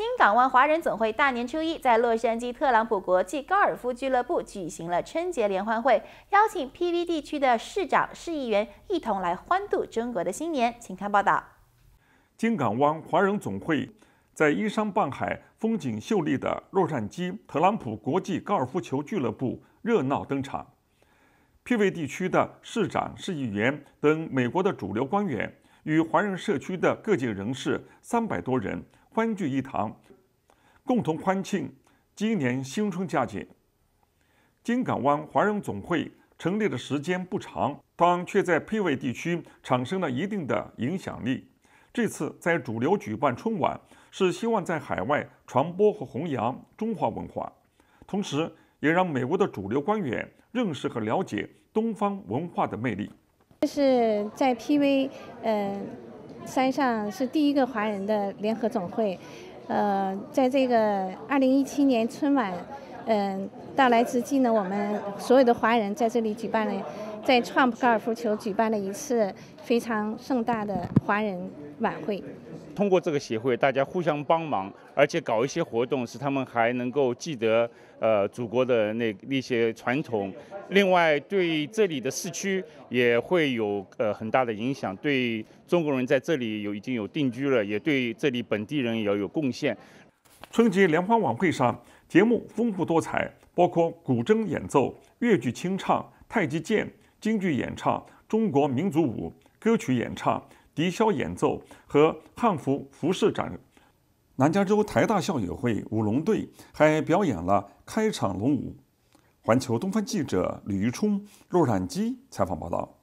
金港湾华人总会大年初一在洛杉矶特朗普国际高尔夫俱乐部举行了春节联欢会，邀请 PV 地区的市长、市议员一同来欢度中国的新年。请看报道。金港湾华人总会在依山傍海、风景秀丽的洛杉矶特朗普国际高尔夫球俱乐部热闹登场。PV 地区的市长、市议员等美国的主流官员与华人社区的各界人士三百多人。欢聚一堂，共同欢庆今年新春佳节。金港湾华人总会成立的时间不长，但却在配位地区产生了一定的影响力。这次在主流举办春晚，是希望在海外传播和弘扬中华文化，同时也让美国的主流官员认识和了解东方文化的魅力。这是在 P V，嗯。山上是第一个华人的联合总会，呃，在这个二零一七年春晚，嗯，到来之际呢，我们所有的华人在这里举办了。在 Trump 高尔夫球举办了一次非常盛大的华人晚会。通过这个协会，大家互相帮忙，而且搞一些活动，使他们还能够记得呃祖国的那那些传统。另外，对这里的市区也会有呃很大的影响。对中国人在这里有已经有定居了，也对这里本地人也要有贡献。春节联欢晚会上，节目丰富多彩，包括古筝演奏、越剧清唱、太极剑。京剧演唱、中国民族舞歌曲演唱、笛箫演奏和汉服服饰展。南加州台大校友会舞龙队还表演了开场龙舞。环球东方记者吕玉冲、洛冉基采访报道。